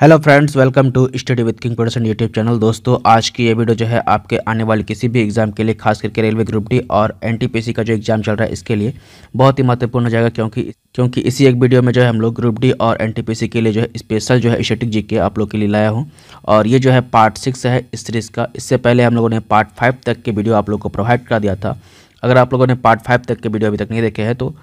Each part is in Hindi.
hello friends welcome to study with King Production YouTube channel दोस्तों आज की ये वीडियो जो है आपके आने वाले किसी भी एग्जाम के लिए खास करके रेलवे ग्रुप डी और एनटीपीसी का जो एग्जाम चल रहा है इसके लिए बहुत ही महत्वपूर्ण हो जाएगा क्योंकि क्योंकि इसी एक वीडियो में जो है हम लोग ग्रुप डी और एन के लिए जो है स्पेशल जो है स्टेटिक जी के आप लोग के लिए लाया हूँ और ये जो है पार्ट सिक्स है इस सीरीज़ का इससे पहले हम लोगों ने पार्ट फाइव तक के वीडियो आप लोग को प्रोवाइड करा दिया था अगर आप लोगों ने पार्ट फाइव तक के वीडियो अभी तक नहीं देखे हैं तो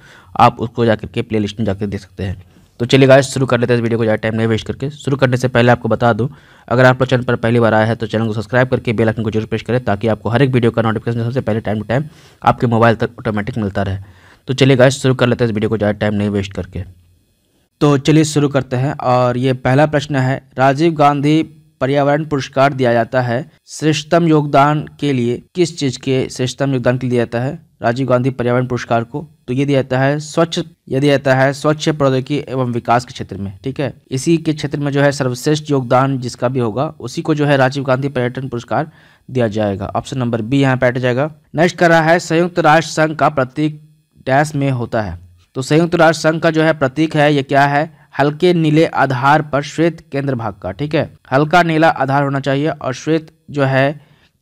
आप उसको जाकर के प्ले लिस्ट में जाकर देख सकते हैं तो चलिए गाइस शुरू कर लेते हैं इस वीडियो को ज़्यादा टाइम नहीं वेस्ट करके शुरू करने से पहले आपको बता दूं अगर आप लोग चैनल पर पहली बार आया है तो चैनल को सब्सक्राइब करके बेल आइकन को जरूर प्रेस करें ताकि आपको हर एक वीडियो का नोटिफिकेशन सबसे पहले टाइम टू टाइम आपके मोबाइल तक ऑटोमेटिक मिलता रहे तो चलिए गाइस शुरू कर लेते हैं इस वीडियो को ज़्यादा टाइम नहीं वेस्ट करके तो चलिए शुरू करते हैं और ये पहला प्रश्न है राजीव गांधी पर्यावरण पुरस्कार दिया जाता है श्रेष्ठतम योगदान के लिए किस चीज़ के श्रेष्ठतम योगदान के लिए दिया जाता है राजीव गांधी पर्यावरण पुरस्कार को तो ये दिया जाता है स्वच्छ ये दिया जाता है स्वच्छ प्रौद्योगिकी एवं विकास के क्षेत्र में ठीक है इसी के क्षेत्र में जो है सर्वश्रेष्ठ योगदान जिसका भी होगा उसी को जो है राजीव गांधी पर्यटन पुरस्कार दिया जाएगा ऑप्शन नंबर बी यहाँ बैठ जाएगा नेक्स्ट कर रहा है संयुक्त राष्ट्र संघ का प्रतीक डैश में होता है तो संयुक्त राष्ट्र संघ का जो है प्रतीक है ये क्या है हल्के नीले आधार पर श्वेत केंद्र भाग का ठीक है हल्का नीला आधार होना चाहिए और श्वेत जो है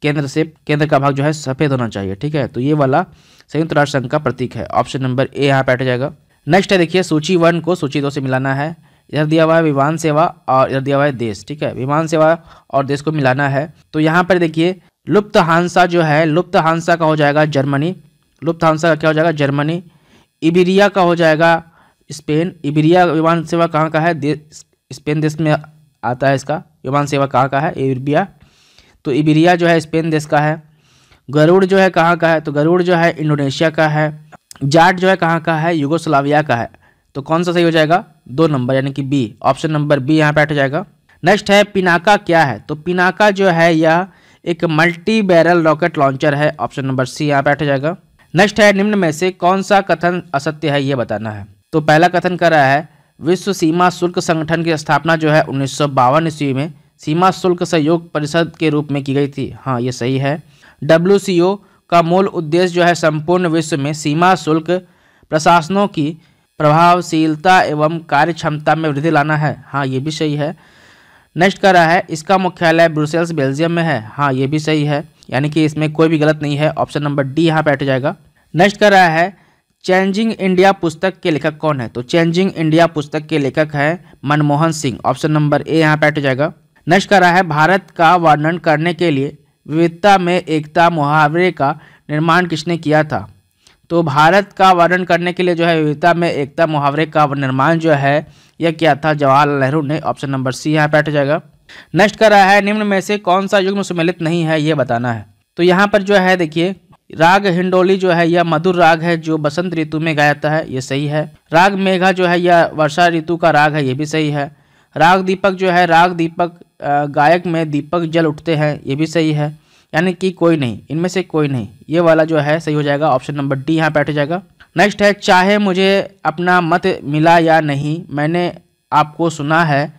केंद्र से केंद्र का भाग जो है सफ़ेद होना चाहिए ठीक है तो ये वाला संयुक्त राष्ट्र संघ का प्रतीक है ऑप्शन नंबर ए यहाँ बैठ जाएगा नेक्स्ट है देखिए सूची वन को सूची दो से मिलाना है इधर दिया हुआ है विमान सेवा और इधर दिया हुआ है देश ठीक है विमान सेवा और देश को मिलाना है तो यहाँ पर देखिए लुप्त हांसा जो है लुप्त हांसा का हो जाएगा जर्मनी लुप्त हांसा का क्या हो जाएगा जर्मनी इबिरिया का हो जाएगा स्पेन इबिरिया विमान सेवा कहाँ का है स्पेन देश में आता है इसका विमान सेवा कहाँ का है इबेरिया तो इबेरिया जो है स्पेन देश का है गरुड़ जो है कहाँ का है तो गरुड़ जो है इंडोनेशिया का है जाट जो है कहाँ का है युगोस्लाविया का है तो कौन सा सही हो जाएगा दो नंबर यानी कि बी ऑप्शन नंबर बी यहाँ बैठ जाएगा नेक्स्ट है पिनाका क्या है तो पिनाका जो है यह एक मल्टी बैरल रॉकेट लॉन्चर है ऑप्शन नंबर सी यहाँ बैठ जाएगा नेक्स्ट है निम्न में से कौन सा कथन असत्य है ये बताना है तो पहला कथन कर रहा है विश्व सीमा शुल्क संगठन की स्थापना जो है उन्नीस ईस्वी में सीमा शुल्क सहयोग परिषद के रूप में की गई थी हाँ ये सही है डब्ल्यू का मूल उद्देश्य जो है संपूर्ण विश्व में सीमा शुल्क प्रशासनों की प्रभावशीलता एवं कार्य क्षमता में वृद्धि लाना है हाँ ये भी सही है नेक्स्ट कर रहा है इसका मुख्यालय ब्रुसेल्स बेल्जियम में है हाँ ये भी सही है यानी कि इसमें कोई भी गलत नहीं है ऑप्शन नंबर डी यहाँ बैठ जाएगा नेक्स्ट कर रहा है चेंजिंग इंडिया पुस्तक के लेखक कौन है तो चेंजिंग इंडिया पुस्तक के लेखक हैं Manmohan Singh option number A यहाँ बैठ जाएगा नष्ट करा है भारत का वर्णन करने के लिए विविधता में एकता मुहावरे का निर्माण किसने किया था तो भारत का वर्णन करने के लिए जो है विविधता में एकता मुहावरे का निर्माण जो है यह किया था जवाहरलाल नेहरू ने ऑप्शन नंबर सी यहाँ बैठ जाएगा नष्ट कर रहा है निम्न में से कौन सा युग्म सम्मिलित नहीं है ये बताना है तो यहाँ पर जो है देखिए राग हिंडोली जो है यह मधुर राग है जो बसंत ऋतु में गाया जाता है ये सही है राग मेघा जो है यह वर्षा ऋतु का राग है ये भी सही है राग दीपक जो है राग दीपक गायक में दीपक जल उठते हैं ये भी सही है यानी कि कोई नहीं इनमें से कोई नहीं ये वाला जो है सही हो जाएगा ऑप्शन नंबर डी यहाँ बैठ जाएगा नेक्स्ट है चाहे मुझे अपना मत मिला या नहीं मैंने आपको सुना है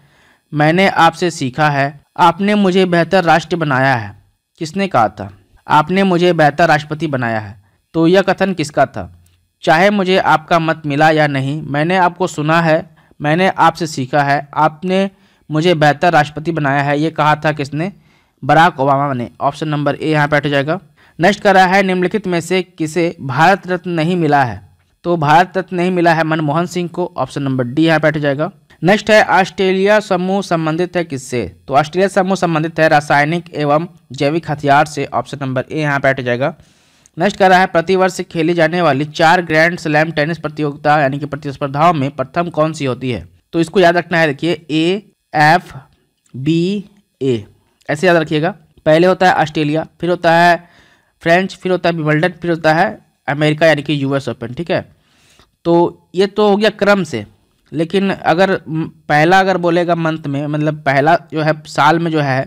मैंने आपसे सीखा है आपने मुझे बेहतर राष्ट्र बनाया है किसने कहा था आपने मुझे बेहतर राष्ट्रपति बनाया है तो यह कथन किसका था चाहे मुझे आपका मत मिला या नहीं मैंने आपको सुना है मैंने आपसे सीखा है आपने मुझे बेहतर राष्ट्रपति बनाया है ये कहा था किसने बराक ओबामा ने ऑप्शन नंबर ए यहाँ पर हट जाएगा नेक्स्ट कर रहा है निम्नलिखित में से किसे भारत रत्न नहीं मिला है तो भारत रत्न नहीं मिला है मनमोहन सिंह को ऑप्शन नंबर डी यहाँ पर हट जाएगा नेक्स्ट है ऑस्ट्रेलिया समूह संबंधित है किससे तो ऑस्ट्रेलिया समूह संबंधित है रासायनिक एवं जैविक हथियार से ऑप्शन नंबर ए यहाँ पर हट जाएगा नेक्स्ट कर रहा है प्रतिवर्ष खेली जाने वाली चार ग्रैंड स्लैम टेनिस प्रतियोगिता यानी कि प्रतिस्पर्धाओं में प्रथम कौन सी होती है तो इसको याद रखना है देखिए ए एफ बी ए ऐसे याद रखिएगा पहले होता है ऑस्ट्रेलिया फिर होता है फ्रेंच फिर होता है विमल्डन फिर होता है अमेरिका यानी कि यूएस ओपन ठीक है तो ये तो हो गया क्रम से लेकिन अगर पहला अगर बोलेगा मंथ में मतलब पहला जो है साल में जो है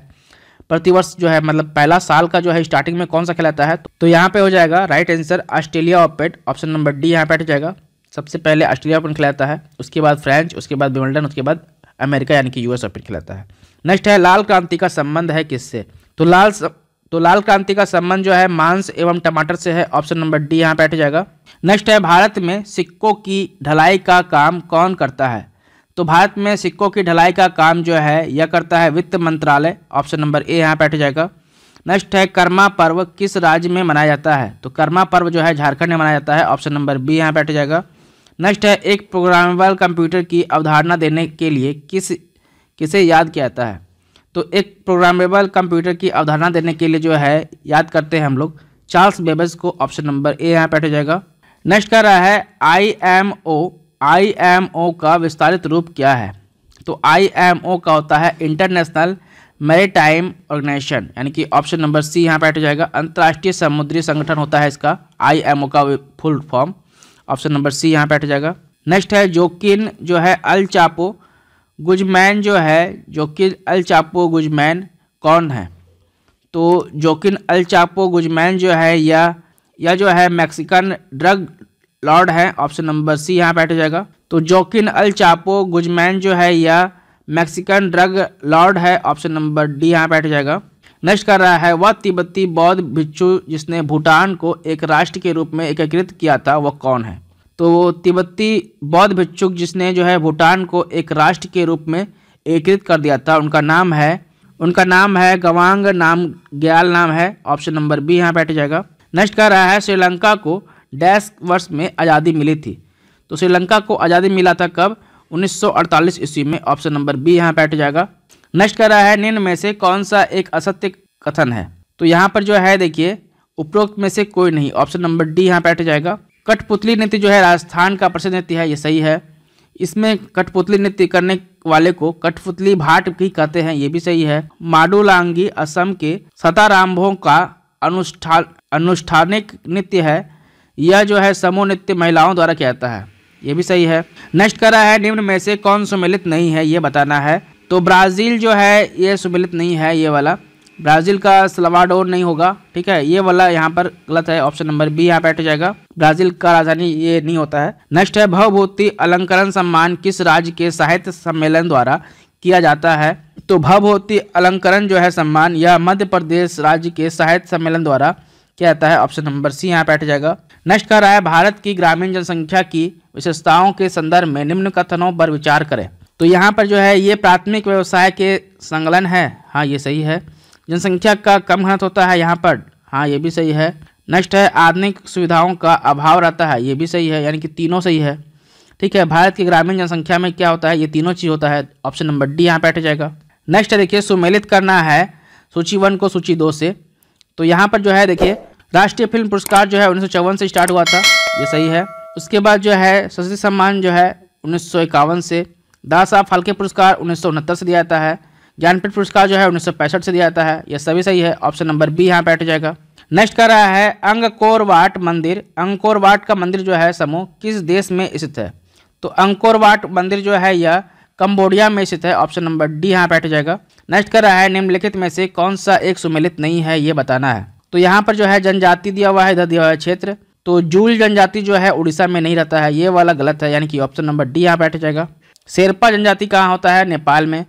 प्रतिवर्ष जो है मतलब पहला साल का जो है स्टार्टिंग में कौन सा खिलाता है तो यहाँ पे हो जाएगा right answer Australia Open option number D यहाँ पे हट जाएगा सबसे पहले ऑस्ट्रेलिया ओपन खिलाता है उसके बाद फ्रेंच उसके बाद विमल्डन उसके बाद अमेरिका यानी कि यूएस ओपन खिलाता है नेक्स्ट है लाल क्रांति का संबंध है किससे तो लाल स... तो लाल क्रांति का संबंध जो है मांस एवं टमाटर से है ऑप्शन नंबर डी यहाँ बैठ जाएगा नेक्स्ट है भारत में सिक्कों की ढलाई का काम कौन करता है तो भारत में सिक्कों की ढलाई का काम जो है यह करता है वित्त मंत्रालय ऑप्शन नंबर ए यहाँ बैठ जाएगा नेक्स्ट है कर्मा पर्व किस राज्य में मनाया जाता है तो कर्मा पर्व जो है झारखंड में मनाया जाता है ऑप्शन नंबर बी यहाँ बैठ जाएगा नेक्स्ट है एक प्रोग्रामेबल कंप्यूटर की अवधारणा देने के लिए किस किसे याद किया जाता है तो एक प्रोग्रामेबल कंप्यूटर की अवधारणा देने के लिए जो है याद करते हैं हम लोग चार्ल्स बेबस को ऑप्शन नंबर ए यहाँ बैठ जाएगा नेक्स्ट कह रहा है आई एम ओ आई एम ओ का विस्तारित रूप क्या है तो आई एम ओ का होता है इंटरनेशनल मेरी टाइम ऑर्गेनाइजेशन यानी कि ऑप्शन नंबर सी यहाँ बैठ जाएगा अंतर्राष्ट्रीय समुद्री संगठन होता है इसका आई एम ओ का full form option number C यहाँ बैठ जाएगा नेक्स्ट है जोकिन जो है अल चापो गुजमैन जो है जोकिन अल चापो गुजमैन कौन है तो जोकिन अल चापो गुजमैन जो है या या जो है मैक्सिकन ड्रग लॉर्ड है ऑप्शन नंबर सी यहाँ बैठ जाएगा तो जोकिन अल चापो गुजमैन जो है या मैक्सिकन ड्रग लॉर्ड है ऑप्शन नंबर डी यहाँ बैठ जाएगा नेक्स्ट कर रहा है वह तिब्बती बौद्ध भिक्षु जिसने भूटान को एक राष्ट्र के रूप में एकीकृत किया था वह कौन है तो वो तिब्बती बौद्ध भिक्षुक जिसने जो है भूटान को एक राष्ट्र के रूप में एकीकृत कर दिया था उनका नाम है उनका नाम है गवांग नाम ग्याल नाम है ऑप्शन नंबर बी यहाँ बैठ जाएगा नेक्स्ट कह रहा है श्रीलंका को डैश वर्ष में आज़ादी मिली थी तो श्रीलंका को आज़ादी मिला था कब 1948 ईस्वी में ऑप्शन नंबर बी यहाँ बैठ जाएगा नेक्स्ट कर रहा है निम्न में से कौन सा एक असत्य कथन है तो यहाँ पर जो है देखिए उपरोक्त में से कोई नहीं ऑप्शन नंबर डी यहाँ पर जाएगा कठपुतली नृत्य जो है राजस्थान का प्रसिद्ध नृत्य है ये सही है इसमें कठपुतली नृत्य करने वाले को कठपुतली भाट भी कहते हैं ये भी सही है माडुलांगी असम के सताराम्भों का अनुष्ठान अनुष्ठानिक नृत्य है यह जो है समूह नृत्य महिलाओं द्वारा किया जाता है ये भी सही है नेक्स्ट करा है निम्न में से कौन सम्मिलित नहीं है ये बताना है तो ब्राज़ील जो है ये सुमिलित नहीं है ये वाला ब्राज़ील का सलवाडोर नहीं होगा ठीक है ये वाला यहाँ पर गलत है ऑप्शन नंबर बी यहाँ पर हट जाएगा ब्राज़ील का राजधानी ये नहीं होता है नेक्स्ट है भवभूति अलंकरण सम्मान किस राज्य के साहित्य सम्मेलन द्वारा किया जाता है तो भवभूति अलंकरण जो है सम्मान यह मध्य प्रदेश राज्य के साहित्य सम्मेलन द्वारा किया जाता है ऑप्शन नंबर सी यहाँ पर हट जाएगा नेक्स्ट कह रहा है भारत की ग्रामीण जनसंख्या की विशेषताओं के संदर्भ में निम्न कथनों पर विचार करें तो यहाँ पर जो है ये प्राथमिक व्यवसाय के संगलन है हाँ ये सही है जनसंख्या का कम घनत होता है यहाँ पर हाँ ये भी सही है नेक्स्ट है आधुनिक सुविधाओं का अभाव रहता है ये भी सही है यानी कि तीनों सही है ठीक है भारत की ग्रामीण जनसंख्या में क्या होता है ये तीनों चीज़ होता है ऑप्शन नंबर डी यहाँ पर बैठ जाएगा नेक्स्ट है देखिए सुमेलित करना है सूची वन को सूची दो से तो यहाँ पर जो है देखिए राष्ट्रीय फिल्म पुरस्कार जो है उन्नीस से स्टार्ट हुआ था ये सही है उसके बाद जो है शशि सम्मान जो है उन्नीस से दास साहब फाल्के पुरस्कार उन्नीस से दिया जाता है ज्ञानपीठ पुरस्कार जो है उन्नीस से दिया जाता है यह सभी सही है ऑप्शन नंबर बी यहाँ पे जाएगा नेक्स्ट कह रहा है अंगकोरवाट मंदिर अंकोरवाट का मंदिर जो है समूह किस देश में स्थित है तो अंकोरवाट मंदिर जो है यह कंबोडिया में स्थित है ऑप्शन नंबर डी यहाँ पे जाएगा नेक्स्ट कह रहा है निम्नलिखित में से कौन सा एक सुमिलित नहीं है ये बताना है तो यहाँ पर जो है जनजाति दिया हुआ है इधर दिया हुआ है क्षेत्र तो जूल जनजाति जो है उड़ीसा में नहीं रहता है ये वाला गलत है यानी कि ऑप्शन नंबर डी यहाँ बैठ जाएगा शेरपा जनजाति कहाँ होता है नेपाल में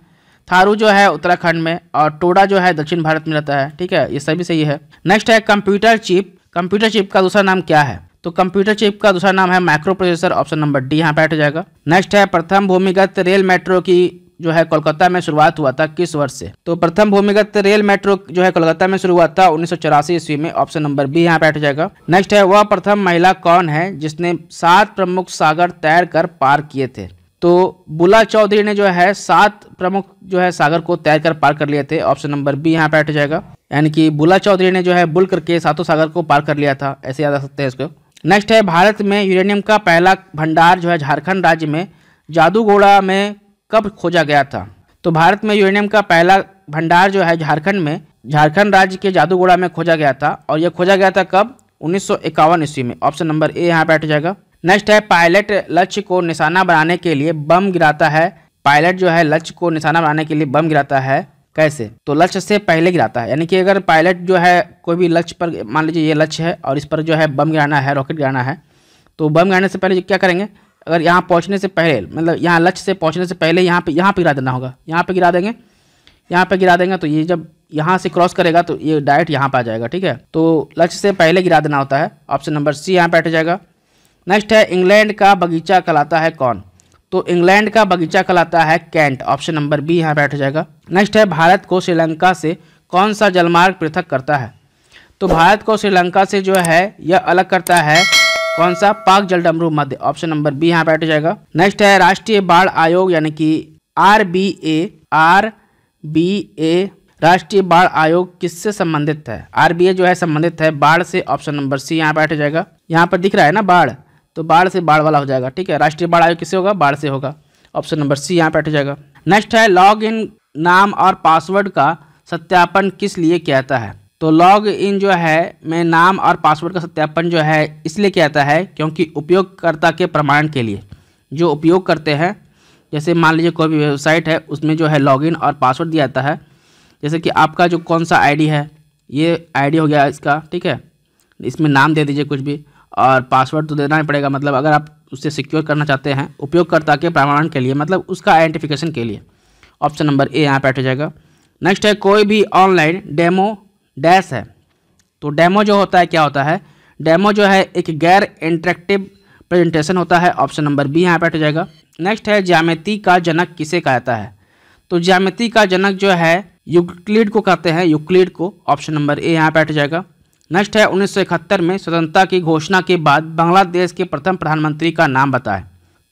थारू जो है उत्तराखंड में और टोडा जो है दक्षिण भारत में रहता है ठीक है ये सभी सही है नेक्स्ट है कंप्यूटर चिप कंप्यूटर चिप का दूसरा नाम क्या है तो कंप्यूटर चिप का दूसरा नाम है microprocessor option number D यहाँ पे हो जाएगा नेक्स्ट है प्रथम भूमिगत रेल मेट्रो की जो है कोलकाता में शुरुआत हुआ था किस वर्ष से तो प्रथम भूमिगत रेल मेट्रो जो है कोलकाता में शुरू हुआ था उन्नीस ईस्वी में ऑप्शन नंबर बी यहाँ पे जाएगा नेक्स्ट है वह प्रथम महिला कौन है जिसने सात प्रमुख सागर तैर कर पार किए थे तो बुला चौधरी ने जो है सात प्रमुख जो है सागर को तैर कर पार कर लिए थे ऑप्शन नंबर बी यहाँ पे हट जाएगा यानी कि बुला चौधरी ने जो है बुल करके सातों सागर को पार कर लिया था ऐसे याद आ सकते हैं इसको नेक्स्ट है भारत में यूरेनियम का पहला भंडार जो है झारखंड राज्य में जादूगोड़ा में कब खोजा गया था तो भारत में यूरेनियम का पहला भंडार जो है झारखंड में झारखंड राज्य के जादूगोड़ा में खोजा गया था और यह खोजा गया था कब उन्नीस सौ ईस्वी में ऑप्शन नंबर ए यहाँ पे हट जाएगा नेक्स्ट है पायलट लक्ष्य को निशाना बनाने के लिए बम गिराता है पायलट जो है लक्ष्य को निशाना बनाने के लिए बम गिराता है कैसे तो लक्ष्य से पहले गिराता है यानी कि अगर पायलट जो है कोई भी लक्ष्य पर मान लीजिए ये लक्ष्य है और इस पर जो है बम गिराना है रॉकेट गिराना है तो बम गिराने से पहले क्या करेंगे अगर यहाँ पहुँचने से पहले मतलब यहाँ लक्ष्य से पहुँचने से पहले यहाँ पर यहाँ पर गिरा देना होगा यहाँ पर गिरा देंगे यहाँ पर गिरा देंगे तो ये जब यहाँ से क्रॉस करेगा तो ये डायरेक्ट यहाँ पर आ जाएगा ठीक है तो लक्ष्य से पहले गिरा देना होता है ऑप्शन नंबर सी यहाँ पर हट जाएगा नेक्स्ट है इंग्लैंड का बगीचा कहलाता है कौन तो इंग्लैंड का बगीचा कहलाता है कैंट ऑप्शन नंबर बी यहाँ बैठ जाएगा नेक्स्ट है भारत को श्रीलंका से कौन सा जलमार्ग पृथक करता है तो भारत को श्रीलंका से जो है यह अलग करता है कौन सा पाक जल डमरू मध्य ऑप्शन नंबर बी यहाँ बैठ जाएगा नेक्स्ट है राष्ट्रीय बाढ़ आयोग यानी कि R B A R B A राष्ट्रीय बाढ़ आयोग किससे संबंधित है आर बी ए जो है संबंधित है बाढ़ से ऑप्शन नंबर सी यहाँ बैठ जाएगा यहाँ पर दिख रहा है ना बाढ़ तो बाढ़ से बाढ़ वाला हो जाएगा ठीक है राष्ट्रीय बाढ़ आयोग किससे होगा बाढ़ से होगा ऑप्शन नंबर सी यहाँ पर हट जाएगा नेक्स्ट है लॉग इन नाम और पासवर्ड का सत्यापन किस लिए जाता है तो लॉग इन जो है में नाम और पासवर्ड का सत्यापन जो है इसलिए जाता है क्योंकि उपयोगकर्ता के प्रमाण के लिए जो उपयोग करते हैं जैसे मान लीजिए कोई भी वेबसाइट है उसमें जो है लॉगिन और पासवर्ड दिया जाता है जैसे कि आपका जो कौन सा आईडी है ये आईडी हो गया इसका ठीक है इसमें नाम दे दीजिए कुछ भी और पासवर्ड तो देना ही पड़ेगा मतलब अगर आप उससे सिक्योर करना चाहते हैं उपयोगकर्ता के प्रमाणन के लिए मतलब उसका आइडेंटिफिकेशन के लिए ऑप्शन नंबर ए यहाँ पर हो जाएगा नेक्स्ट है कोई भी ऑनलाइन डेमो डैश है तो डेमो जो होता है क्या होता है डेमो जो है एक गैर इंटरेक्टिव प्रेजेंटेशन होता है ऑप्शन नंबर बी यहाँ पर हो जाएगा नेक्स्ट है ज्यामिति का जनक किसे कहता है तो ज्यामिति का जनक जो है यूक्लिड को कहते हैं यूक्लिड को ऑप्शन नंबर ए यहाँ पर बैठ जाएगा नेक्स्ट है उन्नीस में स्वतंत्रता की घोषणा के बाद बांग्लादेश के प्रथम प्रधानमंत्री का नाम बताएं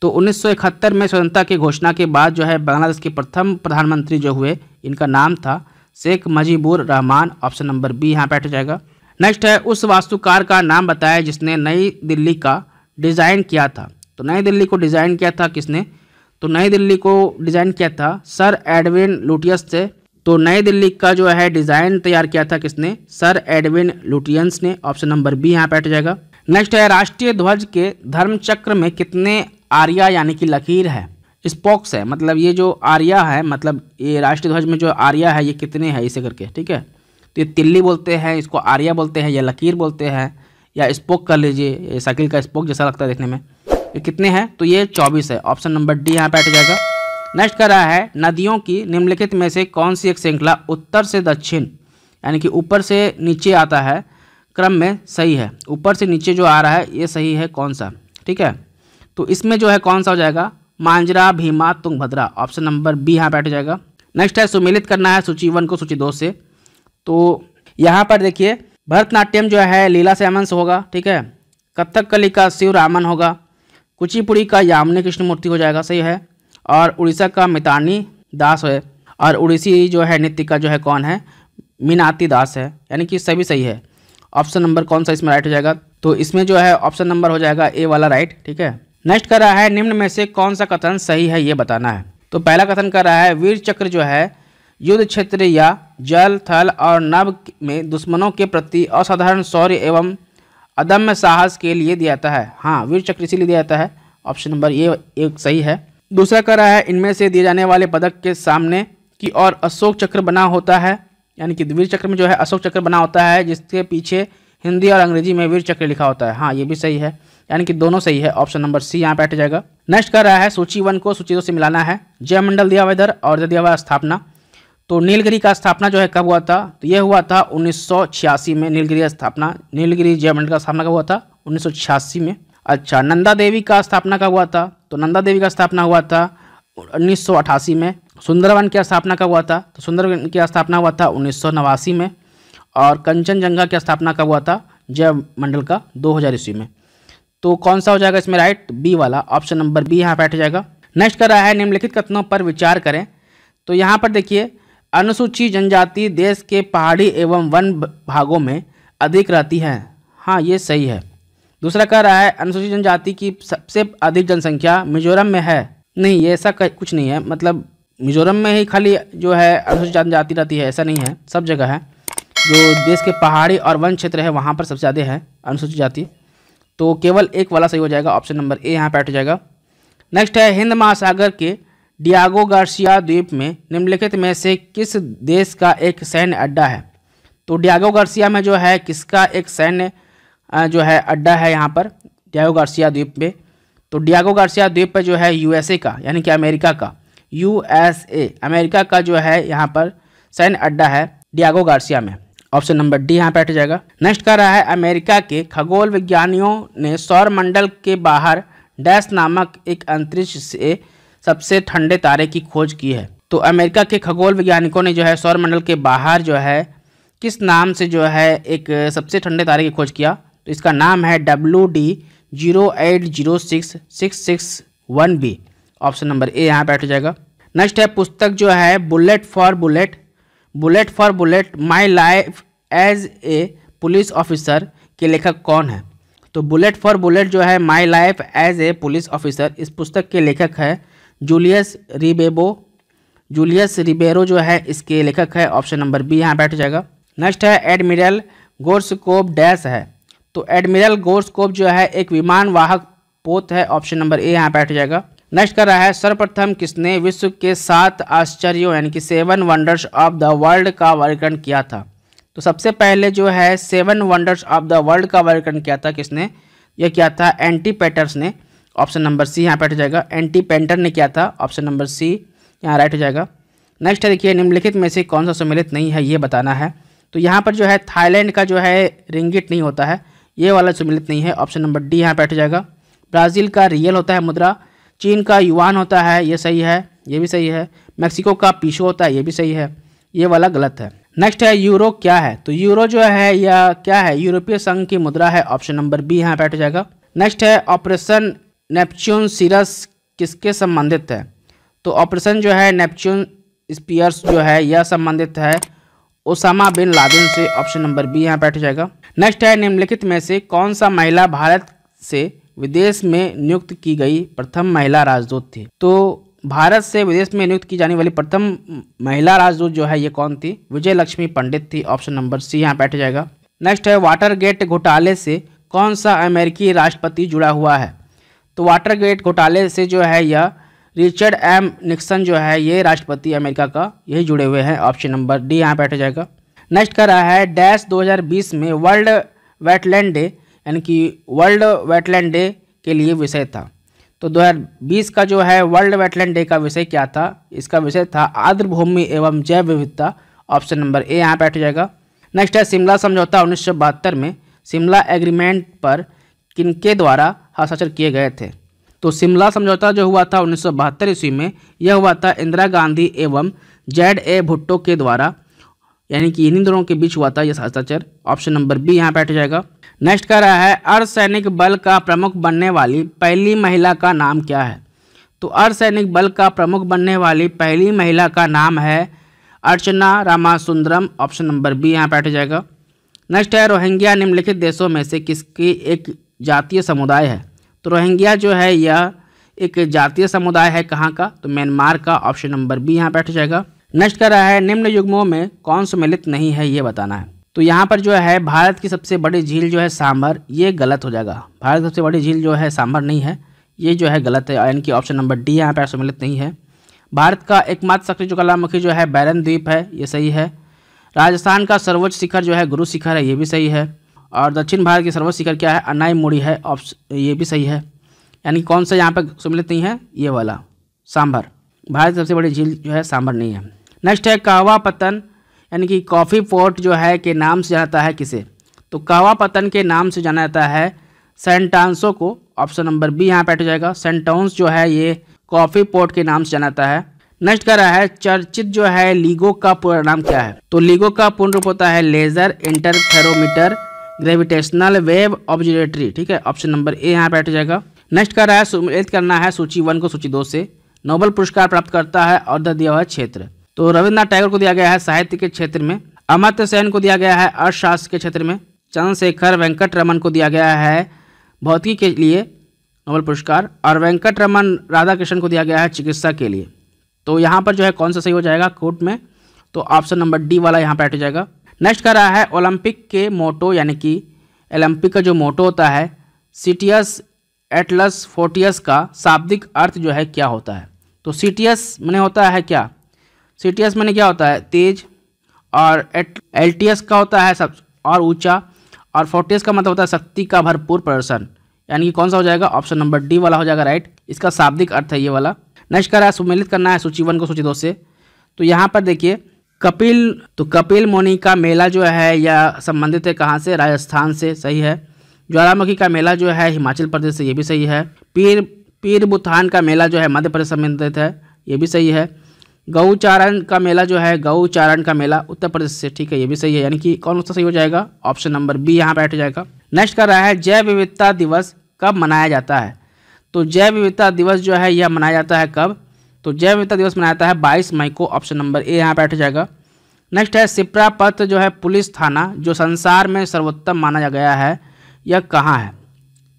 तो उन्नीस में स्वतंत्रता की घोषणा के बाद जो है बांग्लादेश के प्रथम प्रधानमंत्री जो हुए इनका नाम था Sheikh Mujibur Rahman option number B यहाँ बैठ जाएगा नेक्स्ट है उस वास्तुकार का नाम बताया जिसने नई दिल्ली का डिज़ाइन किया था तो नई दिल्ली को डिज़ाइन किया था किसने तो नई दिल्ली को डिज़ाइन किया था सर एडविन लुटियस से तो नई दिल्ली का जो है डिज़ाइन तैयार किया था किसने सर एडविन लुटियंस ने ऑप्शन नंबर बी यहाँ बैठ जाएगा नेक्स्ट है राष्ट्रीय ध्वज के धर्म चक्र में कितने आर्या यानी कि लकीर है स्पॉक्स है मतलब ये जो आर्या है मतलब ये राष्ट्रीय ध्वज में जो आर्या है ये कितने हैं इसे करके ठीक है तो ये तिल्ली बोलते हैं इसको आर्या बोलते हैं या लकीर बोलते हैं या स्पोक कर लीजिए साइकिल का स्पोक जैसा लगता है देखने में ये कितने हैं तो ये चौबीस है ऑप्शन नंबर डी यहाँ पे बैठ जाएगा नेक्स्ट कर रहा है नदियों की निम्नलिखित में से कौन सी एक श्रृंखला उत्तर से दक्षिण यानी कि ऊपर से नीचे आता है क्रम में सही है ऊपर से नीचे जो आ रहा है ये सही है कौन सा ठीक है तो इसमें जो है कौन सा हो जाएगा Manjra Bhima Tungabhadra option number B यहाँ बैठ जाएगा नेक्स्ट है सुमिलित करना है सूची वन को सूची दो से तो यहाँ पर देखिए भरतनाट्यम जो है लीला से होगा ठीक है कत्थक कली का शिव रामन होगा कुचिपुड़ी का यामनी कृष्णमूर्ति हो जाएगा सही है और उड़ीसा का मितानी दास है और उड़ीसी जो है नृत्य का जो है कौन है मीनाती दास है यानी कि सभी सही है ऑप्शन नंबर कौन सा इसमें राइट हो जाएगा तो इसमें जो है ऑप्शन नंबर हो जाएगा ए वाला राइट ठीक है नेक्स्ट कर रहा है निम्न में से कौन सा कथन सही है ये बताना है तो पहला कथन कर रहा है वीर चक्र जो है युद्ध क्षेत्र या जल थल और नव में दुश्मनों के प्रति असाधारण शौर्य एवं अदम्य साहस के लिए दिया जाता है हाँ वीर चक्र इसीलिए दिया जाता है ऑप्शन नंबर ये एक सही है दूसरा कह रहा है इनमें से दिए जाने वाले पदक के सामने की और अशोक चक्र बना होता है यानी कि वीर चक्र में जो है अशोक चक्र बना होता है जिसके पीछे हिंदी और अंग्रेजी में वीर चक्र लिखा होता है हाँ ये भी सही है यानी कि दोनों सही है ऑप्शन नंबर सी यहाँ पे जाएगा नेक्स्ट कह रहा है सूची वन को सूची दो से मिलाना है जयमंडल दिया हुआ इधर और दिया हुआ स्थापना तो नीलगिरी का स्थापना जो है कब हुआ था तो यह हुआ था उन्नीस में नीलगिरी स्थापना नीलगिरी जयमंडल का स्थापना कब हुआ था उन्नीस में अच्छा नंदा देवी का स्थापना का हुआ था तो नंदा देवी का स्थापना हुआ था उन्नीस में सुंदरवन की स्थापना का हुआ था तो सुंदरवन की स्थापना हुआ था उन्नीस में और कंचनजंगा की स्थापना का हुआ था जय मंडल का 2000 ईस्वी में तो कौन सा हो जाएगा इसमें राइट बी वाला ऑप्शन नंबर बी यहाँ बैठ जाएगा नेक्स्ट कर रहा है निम्नलिखित कथनों पर विचार करें तो यहाँ पर देखिए अनुसूचित जनजाति देश के पहाड़ी एवं वन भागों में अधिक रहती है हाँ ये सही है दूसरा कह रहा है अनुसूचित जनजाति की सबसे अधिक जनसंख्या मिजोरम में है नहीं ये ऐसा कुछ नहीं है मतलब मिजोरम में ही खाली जो है अनुसूचित जनजाति रहती है ऐसा नहीं है सब जगह है जो देश के पहाड़ी और वन क्षेत्र है वहाँ पर सबसे ज़्यादा है अनुसूचित जाति तो केवल एक वाला सही हो जाएगा ऑप्शन नंबर ए यहाँ पैठ हो जाएगा नेक्स्ट है हिंद महासागर के डियागो गार्सिया द्वीप में निम्नलिखित में से किस देश का एक सैन्य अड्डा है तो डियागो गार्सिया में जो है किसका एक सैन्य जो है अड्डा है यहाँ पर डियागो गार्सिया द्वीप पे तो डियागो गार्सिया द्वीप पर जो है यूएसए का यानी कि अमेरिका का यूएसए अमेरिका का जो है यहाँ पर सैन्य अड्डा है डियागो गार्सिया में ऑप्शन नंबर डी यहाँ पर हट जाएगा नेक्स्ट कह रहा है अमेरिका के खगोल विज्ञानियों ने सौर मंडल के बाहर डैश नामक एक अंतरिक्ष से सबसे ठंडे तारे की खोज की है तो अमेरिका के खगोल वैज्ञानिकों ने जो है सौरमंडल के बाहर जो है किस नाम से जो है एक सबसे ठंडे तारे की खोज किया तो इसका नाम है W D zero eight zero six six six one B option number A यहाँ बैठ जाएगा नेक्स्ट है पुस्तक जो है bullet for bullet bullet for bullet my life as a police officer के लेखक कौन है तो बुलेट फॉर बुलेट जो है my life as a police officer इस पुस्तक के लेखक है जूलियस रिबेबो जूलियस रिबेरो जो है इसके लेखक है ऑप्शन नंबर बी यहाँ बैठ जाएगा नेक्स्ट है एडमिरल गोर्सकोव डैश है तो एडमिरल गोरस्कोप जो है एक विमान वाहक पोत है ऑप्शन नंबर ए यहाँ बैठ जाएगा नेक्स्ट कर रहा है सर्वप्रथम किसने विश्व के सात आश्चर्यों यानी कि seven wonders of the world का वर्गीकरण किया था तो सबसे पहले जो है seven wonders of the world का वर्गीकरण किया था किसने यह किया था एंटी पेटर्स ने ऑप्शन नंबर सी यहाँ बैठ जाएगा एंटी पेंटर ने किया था ऑप्शन नंबर सी यहाँ राइट हो जाएगा नेक्स्ट है देखिए निम्नलिखित में से कौन सा सम्मिलित नहीं है ये बताना है तो यहाँ पर जो है थाईलैंड का जो है रिंगिट नहीं होता है ये वाला सम्मिलित नहीं है ऑप्शन नंबर डी यहाँ बैठ जाएगा ब्राज़ील का रियल होता है मुद्रा चीन का युवान होता है ये सही है ये भी सही है मैक्सिको का पीशो होता है ये भी सही है ये वाला गलत है नेक्स्ट है यूरो क्या है तो यूरो जो है या क्या है यूरोपीय संघ की मुद्रा है ऑप्शन नंबर बी यहाँ बैठ जाएगा नेक्स्ट है ऑपरेशन नेपच्यून सीरस किसके संबंधित है तो ऑपरेशन जो है नेपच्यून स्पीयर्स जो है यह संबंधित है ओसामा बिन लादेन से ऑप्शन नंबर बी यहाँ बैठ जाएगा नेक्स्ट है निम्नलिखित में से कौन सा महिला भारत से विदेश में नियुक्त की गई प्रथम महिला राजदूत थी तो भारत से विदेश में नियुक्त की जाने वाली प्रथम महिला राजदूत जो है ये कौन थी विजय लक्ष्मी पंडित थी ऑप्शन नंबर सी यहाँ बैठ जाएगा नेक्स्ट है वाटर गेट घोटाले से कौन सा अमेरिकी राष्ट्रपति जुड़ा हुआ है तो वाटर गेट घोटाले से जो है यह रिचर्ड एम निक्सन जो है ये राष्ट्रपति अमेरिका का यही जुड़े हुए हैं ऑप्शन नंबर डी यहाँ बैठा जाएगा नेक्स्ट कर रहा है डैश 2020 में वर्ल्ड वेटलैंड डे यानी कि वर्ल्ड वेटलैंड डे के लिए विषय था तो 2020 का जो है वर्ल्ड वेटलैंड डे का विषय क्या था इसका विषय था आर्द्र भूमि एवं जैव विविधता ऑप्शन नंबर ए यहाँ बैठ जाएगा नेक्स्ट है शिमला समझौता उन्नीस में शिमला एग्रीमेंट पर किनके द्वारा हस्ताक्षर किए गए थे तो शिमला समझौता जो हुआ था उन्नीस ईस्वी में यह हुआ था इंदिरा गांधी एवं जेड ए भुट्टो के द्वारा यानी कि इन्हीं दोनों के बीच हुआ था यह हस्ताक्षर ऑप्शन नंबर बी यहाँ बैठ जाएगा नेक्स्ट कह रहा है अर्धसैनिक बल का प्रमुख बनने वाली पहली महिला का नाम क्या है तो अर्धसैनिक बल का प्रमुख बनने वाली पहली महिला का नाम है Archana Ramasundaram option number B यहाँ बैठ जाएगा नेक्स्ट है रोहिंग्या निम्नलिखित देशों में से किसकी एक जातीय समुदाय है तो रोहिंग्या जो है यह एक जातीय समुदाय है कहाँ का तो म्यांमार का ऑप्शन नंबर बी यहाँ बैठ जाएगा नेक्स्ट कर रहा है निम्न युग्मों में कौन सम्मिलित नहीं है ये बताना है तो यहाँ पर जो है भारत की सबसे बड़ी झील जो है सांभर ये गलत हो जाएगा भारत की सबसे बड़ी झील जो है सांभर नहीं है ये जो है गलत है यानी कि ऑप्शन नंबर डी यहाँ पर सम्मिलित नहीं है भारत का एकमात्र सक्रिय ज्वालामुखी जो है बैरन द्वीप है ये सही है राजस्थान का सर्वोच्च शिखर जो है गुरु शिखर है ये भी सही है और दक्षिण भारत की सर्वोच्च शिखर क्या है अनाई मुड़ी है ऑप्शन ये भी सही है यानी कौन सा यहाँ पर सुमिलित नहीं है ये वाला सांभर भारत सबसे बड़ी झील जो है सांभर नहीं है नेक्स्ट है कहवा पतन यानी कि कॉफ़ी पोर्ट जो है के नाम से जाता है किसे तो कहवा पतन के नाम से जाना जाता है सेंटांसो को ऑप्शन नंबर बी यहाँ पर हो जाएगा सेंटाउंस जो है ये कॉफ़ी पोर्ट के नाम से जाना जाता है नेक्स्ट कह रहा है चर्चित जो है लीगो का पूरा नाम क्या है तो लीगो का पूर्ण रूप होता है laser interferometer gravitational wave observatory ठीक है ऑप्शन नंबर ए यहाँ बैठ जाएगा नेक्स्ट कर रहा है सम्मिलित करना है सूची वन को सूची दो से नोबल पुरस्कार प्राप्त करता है और दिया हुआ क्षेत्र तो रविन्द्रनाथ टैगोर को दिया गया है साहित्य के क्षेत्र में अमर्त्य सेन को दिया गया है अर्थशास्त्र के क्षेत्र में चंद्रशेखर वेंकट रमन को दिया गया है भौतिकी के लिए नोबल पुरस्कार और वेंकट रमन राधाकृष्णन को दिया गया है चिकित्सा के लिए तो यहाँ पर जो है कौन सा सही हो जाएगा कोर्ट में तो ऑप्शन नंबर डी वाला यहाँ पर जाएगा नेक्स्ट कर रहा है ओलंपिक के मोटो यानी कि ओलंपिक का जो मोटो होता है सीटीएस एटलस फोर्टियस का शाब्दिक अर्थ जो है क्या होता है तो सीटीएस मैंने होता है क्या सीटीएस मैंने क्या होता है तेज और एस का होता है सब और ऊंचा और फोर्टियस का मतलब होता है शक्ति का भरपूर प्रदर्शन यानी कि कौन सा हो जाएगा ऑप्शन नंबर डी वाला हो जाएगा राइट इसका शाब्दिक अर्थ है ये वाला नेक्स्ट कर रहा है सुमिलित करना है सूची वन को सूची दो से तो यहाँ पर देखिए कपिल तो कपिल मुनि का मेला जो है यह संबंधित है कहाँ से राजस्थान से सही है ज्वालामुखी का मेला जो है हिमाचल प्रदेश से ये भी सही है पीर पीर बुथान का मेला जो है मध्य प्रदेश संबंधित है ये भी सही है गौचारण का मेला जो है गौचारण का मेला उत्तर प्रदेश से ठीक है ये भी सही है यानी कि कौन सा सही हो जाएगा ऑप्शन नंबर बी यहाँ पर बैठ जाएगा नेक्स्ट कर रहा है जैव विविधता दिवस कब मनाया जाता है तो जैव विविधता दिवस जो है यह मनाया जाता है कब तो जैव विविधता दिवस मनाया है बाईस मई को ऑप्शन नंबर ए यहाँ पर बैठ जाएगा नेक्स्ट है सिप्रा पथ जो है पुलिस थाना जो संसार में सर्वोत्तम माना गया है यह कहाँ है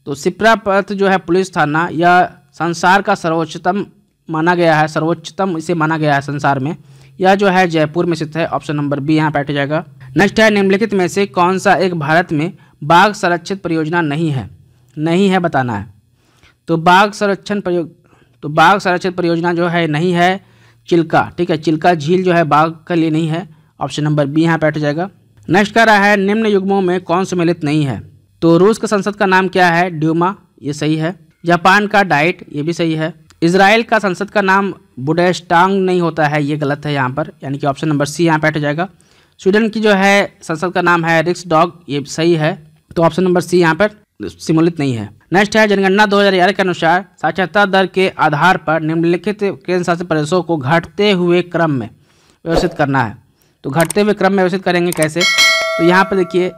तो सिप्रा पथ जो है पुलिस थाना यह संसार का सर्वोच्चतम माना गया है सर्वोच्चतम इसे माना गया है संसार में यह जो है जयपुर में स्थित है ऑप्शन नंबर बी यहाँ बैठ जाएगा नेक्स्ट है निम्नलिखित में से कौन सा एक भारत में बाघ संरक्षित परियोजना नहीं है नहीं है बताना है तो बाघ संरक्षण तो बाघ संरक्षण परियोजना जो है नहीं है चिल्का ठीक है चिल्का झील जो है बाघ के लिए नहीं है ऑप्शन नंबर बी यहाँ बैठ जाएगा नेक्स्ट कह रहा है निम्न युग्मों में कौन सम्मिलित नहीं है तो रूस का संसद का नाम क्या है ड्यूमा ये सही है जापान का डाइट ये भी सही है इसराइल का संसद का नाम बुडेस्टांग नहीं होता है ये गलत है यहाँ पर यानी कि ऑप्शन नंबर सी यहाँ बैठ जाएगा स्वीडन की जो है संसद का नाम है रिक्स डॉग ये सही है तो ऑप्शन नंबर सी यहाँ पर सम्मिलित नहीं है नेक्स्ट है जनगणना 2011 के अनुसार साक्षरता दर के आधार पर निम्नलिखित केंद्र शासित प्रदेशों को घटते हुए क्रम में व्यवस्थित करना है तो घटते हुए क्रम में व्यवस्थित करेंगे कैसे तो यहाँ पर देखिए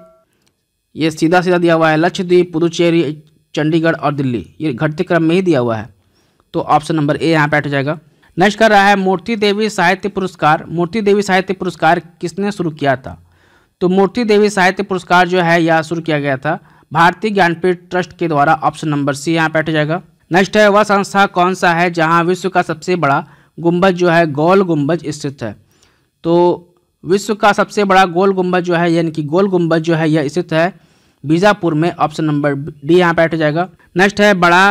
ये सीधा सीधा दिया हुआ है लक्षद्वीप पुदुचेरी चंडीगढ़ और दिल्ली ये घटते क्रम में ही दिया हुआ है तो ऑप्शन नंबर ए यहाँ पर ऐट जाएगा नेक्स्ट कर रहा है मूर्ति देवी साहित्य पुरस्कार मूर्ति देवी साहित्य पुरस्कार किसने शुरू किया था तो मूर्ति देवी साहित्य पुरस्कार जो है यह शुरू किया गया था भारतीय ज्ञानपीठ ट्रस्ट के द्वारा ऑप्शन नंबर सी यहाँ बैठ जाएगा नेक्स्ट है वह संस्था कौन सा है जहाँ विश्व का सबसे बड़ा गुंबज जो है गोल गुंबज स्थित है तो विश्व का सबसे बड़ा गोल गुंबज जो है यानी कि गोल गुंबज जो है यह स्थित है बीजापुर में ऑप्शन नंबर डी यहाँ बैठ जाएगा नेक्स्ट है बड़ा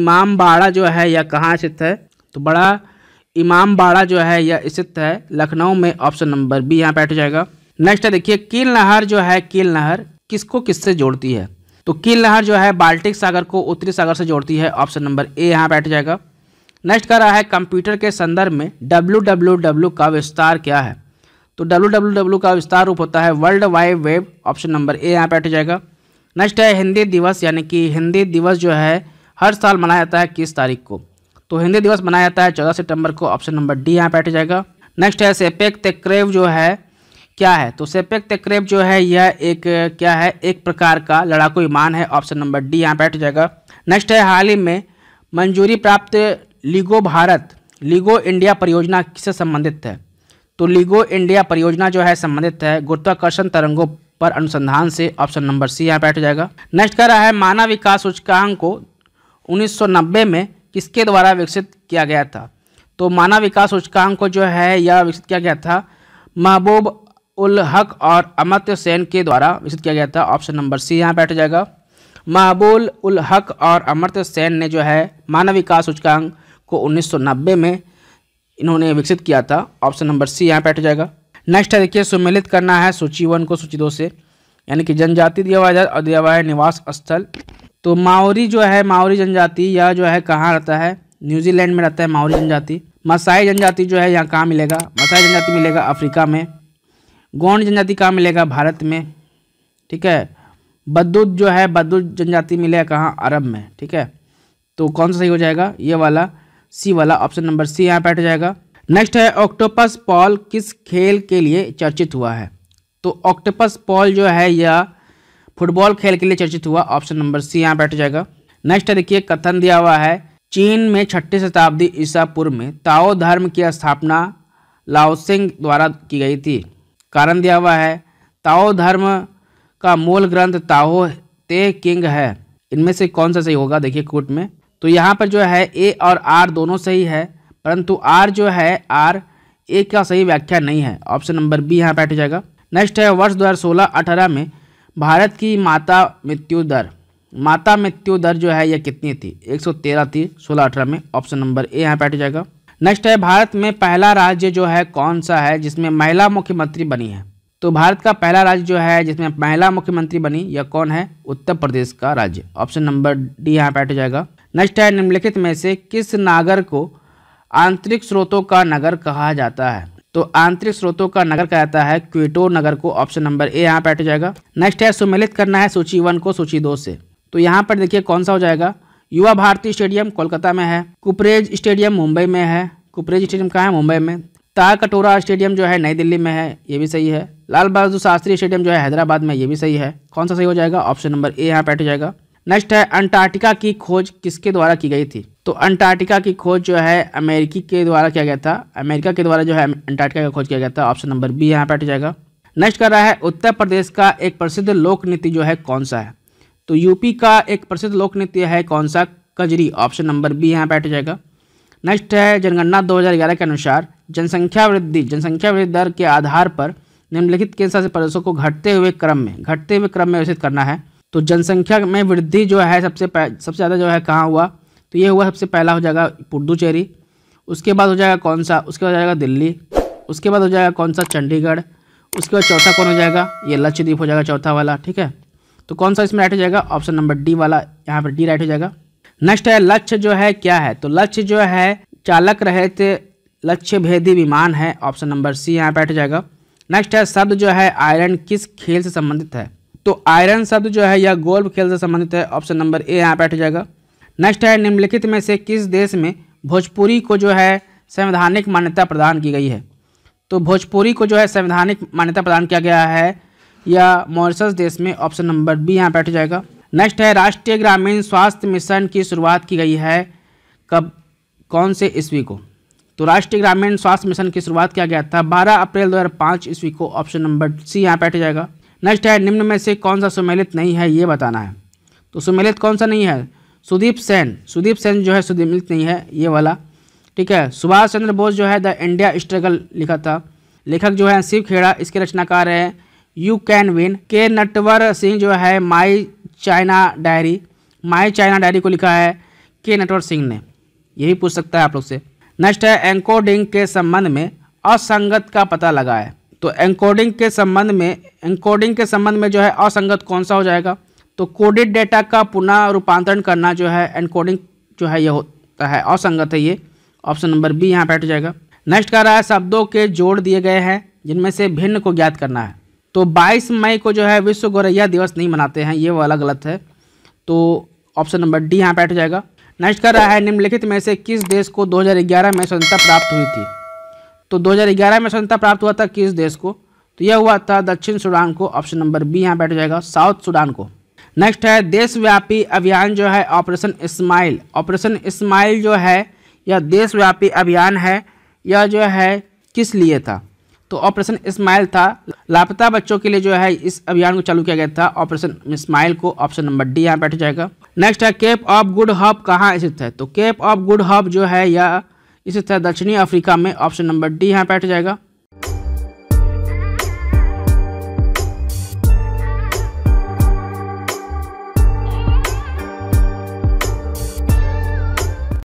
इमाम बाड़ा जो है यह कहाँ स्थित है तो बड़ा इमाम बाड़ा जो है यह स्थित है लखनऊ में ऑप्शन नंबर बी यहाँ बैठ जाएगा नेक्स्ट है देखिए कील नहर जो है कील नहर किसको किससे जोड़ती है तो किल लहर जो है बाल्टिक सागर को उत्तरी सागर से जोड़ती है ऑप्शन नंबर ए यहाँ बैठ जाएगा नेक्स्ट कर रहा है कंप्यूटर के संदर्भ में डब्ल्यू का विस्तार क्या है तो डब्ल्यू का विस्तार रूप होता है world wide web option number A यहाँ बैठ जाएगा नेक्स्ट है हिंदी दिवस यानी कि हिंदी दिवस जो है हर साल मनाया जाता है किस तारीख को तो हिंदी दिवस मनाया जाता है चौदह सितंबर को ऑप्शन नंबर डी यहाँ बैठ जाएगा नेक्स्ट है सेपेक तेक्रेव जो है क्या है तो सेपेक तक्रेब जो है यह एक क्या है एक प्रकार का लड़ाकू विमान है ऑप्शन नंबर डी यहाँ बैठ जाएगा नेक्स्ट है हाल ही में मंजूरी प्राप्त लीगो भारत लीगो इंडिया परियोजना किससे संबंधित है तो लीगो इंडिया परियोजना जो है संबंधित है गुरुत्वाकर्षण तरंगों पर अनुसंधान से ऑप्शन नंबर सी यहाँ बैठ जाएगा नेक्स्ट कह रहा है मानव विकास सूचकांक को 1990 में किसके द्वारा विकसित किया गया था तो मानव विकास सूचकांक को जो है यह विकसित किया गया था महबूब उल हक और अमत सेन के द्वारा विकसित किया गया था ऑप्शन नंबर सी यहाँ बैठ जाएगा महबूल उल हक और अमृत सेन ने जो है मानव विकास सूचकांक को 1990 में इन्होंने विकसित किया था ऑप्शन नंबर सी यहाँ बैठ जाएगा नेक्स्ट है देखिए सुमिलित करना है सूची वन को सूची दो से यानी कि जनजाति दिया हुआ और दिया हुआ है निवास स्थल तो माओरी जो है माओरी जनजाति यह जो है कहाँ रहता है न्यूजीलैंड में रहता है माओरी जनजाति मसाई जनजाति जो है यहाँ कहाँ मिलेगा मसाई जनजाति मिलेगा अफ्रीका में गौंड जनजाति कहाँ मिलेगा भारत में ठीक है बद्दुत जो है बद्दुत जनजाति मिलेगा कहाँ अरब में ठीक है तो कौन सा सही हो जाएगा ये वाला सी वाला ऑप्शन नंबर सी यहाँ बैठ जाएगा नेक्स्ट है ऑक्टोपस पॉल किस खेल के लिए चर्चित हुआ है तो ऑक्टोपस पॉल जो है यह फुटबॉल खेल के लिए चर्चित हुआ ऑप्शन नंबर सी यहाँ बैठ जाएगा नेक्स्ट देखिए कथन दिया हुआ है चीन में छठी शताब्दी ईसा पूर्व में ताओ धर्म की स्थापना लाओसिंग द्वारा की गई थी कारण दिया हुआ है ताओ धर्म का मूल ग्रंथ ताओ ते किंग है इनमें से कौन सा सही होगा देखिए कोट में तो यहाँ पर जो है ए और आर दोनों सही है परंतु आर जो है आर ए का सही व्याख्या नहीं है ऑप्शन नंबर बी यहाँ बैठ जाएगा नेक्स्ट है वर्ष दो हज़ार में भारत की माता मृत्यु दर माता मृत्यु दर जो है यह कितनी थी 113 थी 16 अठारह में ऑप्शन नंबर ए यहाँ बैठ जाएगा नेक्स्ट है भारत में पहला राज्य जो है कौन सा है जिसमें महिला मुख्यमंत्री बनी है तो भारत का पहला राज्य जो है जिसमें महिला मुख्यमंत्री बनी यह कौन है उत्तर प्रदेश का राज्य ऑप्शन नंबर डी यहाँ बैठ जाएगा नेक्स्ट है निम्नलिखित में से किस नागर को आंतरिक स्रोतों का नगर कहा जाता है तो आंतरिक स्रोतों का नगर कहा जाता है क्वेटो नगर को ऑप्शन नंबर ए यहाँ बैठ जाएगा नेक्स्ट है सुमिलित करना है सूची वन को सूची दो से तो यहाँ पर देखिए कौन सा हो जाएगा युवा भारती स्टेडियम कोलकाता में है कुपरेज स्टेडियम मुंबई में है कुपरेज स्टेडियम कहाँ है मुंबई में तार कटोरा स्टेडियम जो है नई दिल्ली में है ये भी सही है लाल बहादुर शास्त्री स्टेडियम जो है हैदराबाद में ये भी सही है कौन सा सही हो जाएगा ऑप्शन नंबर ए यहाँ बैठ जाएगा नेक्स्ट है अंटार्कटिका की खोज किसके द्वारा की गई थी तो अंटार्कटिका की खोज जो है अमेरिकी के द्वारा किया गया था अमेरिका के द्वारा जो है अंटार्कटिका का खोज किया गया था ऑप्शन नंबर बी यहाँ बैठ जाएगा नेक्स्ट कर रहा है उत्तर प्रदेश का एक प्रसिद्ध लोक नीति जो है कौन सा है तो यूपी का एक प्रसिद्ध लोक नृत्य है कौन सा कजरी ऑप्शन नंबर बी यहाँ बैठ जाएगा नेक्स्ट है जनगणना 2011 के अनुसार जनसंख्या वृद्धि जनसंख्या वृद्धि दर के आधार पर निम्नलिखित केंद्र शासित प्रदेशों को घटते हुए क्रम में घटते हुए क्रम में व्यवस्थित करना है तो जनसंख्या में वृद्धि जो है सबसे सबसे ज़्यादा जो है कहाँ हुआ तो ये हुआ सबसे पहला हो जाएगा पुडुचेरी उसके बाद हो जाएगा कौन सा उसके बाद हो जाएगा दिल्ली उसके बाद हो जाएगा कौन सा चंडीगढ़ उसके बाद चौथा कौन हो जाएगा ये लक्षद्वीप हो जाएगा चौथा वाला ठीक है तो कौन सा इसमें राइट हो जाएगा ऑप्शन नंबर डी वाला यहाँ पर डी राइट हो जाएगा नेक्स्ट है लक्ष्य जो है क्या है तो लक्ष्य जो है चालक थे लक्ष्य भेदी विमान है ऑप्शन नंबर सी यहाँ पर राइट हो जाएगा नेक्स्ट है शब्द जो है आयरन किस खेल से संबंधित है तो आयरन शब्द जो है यह गोल्फ खेल से संबंधित है ऑप्शन नंबर ए यहाँ पर राइट हो जाएगा नेक्स्ट है निम्नलिखित में से किस देश में भोजपुरी को जो है संवैधानिक मान्यता प्रदान की गई है तो भोजपुरी को जो है संवैधानिक मान्यता प्रदान किया गया है या मॉरिशस देश में ऑप्शन नंबर बी यहाँ बैठ जाएगा नेक्स्ट है राष्ट्रीय ग्रामीण स्वास्थ्य मिशन की शुरुआत की गई है कब कौन से ईस्वी को तो राष्ट्रीय ग्रामीण स्वास्थ्य मिशन की शुरुआत किया गया था 12 अप्रैल 2005 ईस्वी को ऑप्शन नंबर सी यहाँ बैठ जाएगा नेक्स्ट है निम्न में से कौन सा सुमेलित नहीं है ये बताना है तो सुमेलित कौन सा नहीं है सुदीप सेन सुदीप सेन जो है सुदीमित नहीं है ये वाला ठीक है सुभाष चंद्र बोस जो है द इंडिया स्ट्रगल लिखा था लेखक जो है शिव खेड़ा इसके रचनाकार हैं यू कैन विन के नटवर सिंह जो है my China diary my China diary को लिखा है के नटवर सिंह ने यही पूछ सकता है आप लोग से नेक्स्ट है एंकोडिंग के संबंध में असंगत का पता लगा है तो एंकोडिंग के संबंध में एंकोडिंग के संबंध में जो है असंगत कौन सा हो जाएगा तो कोडेड डेटा का पुनः रूपांतरण करना जो है एनकोडिंग जो है यह होता है असंगत है ये ऑप्शन नंबर बी यहाँ पर हट जाएगा नेक्स्ट कह रहा है शब्दों के जोड़ दिए गए हैं जिनमें से भिन्न को ज्ञात करना है तो 22 मई को जो है विश्व गौरैया दिवस नहीं मनाते हैं ये वाला गलत है तो ऑप्शन नंबर डी यहाँ बैठ हो जाएगा नेक्स्ट कर रहा है निम्नलिखित में से किस देश को 2011 में स्वतंत्रता प्राप्त हुई थी तो 2011 में स्वतंत्रता प्राप्त हुआ था किस देश को तो यह हुआ था दक्षिण सूडान को ऑप्शन नंबर बी यहाँ बैठ जाएगा साउथ सूडान को नेक्स्ट है देशव्यापी अभियान जो है ऑपरेशन इस्माइल ऑपरेशन इस्माइल जो है यह देशव्यापी अभियान है यह जो है किस लिए था तो ऑपरेशन स्माइल था लापता बच्चों के लिए जो है इस अभियान को चालू किया गया था ऑपरेशन स्माइल को ऑप्शन नंबर डी यहाँ बैठ जाएगा नेक्स्ट है केप ऑफ गुड हब कहाँ स्थित है तो केप ऑफ गुड हब जो है यह स्थित है दक्षिणी अफ्रीका में ऑप्शन नंबर डी यहाँ बैठ जाएगा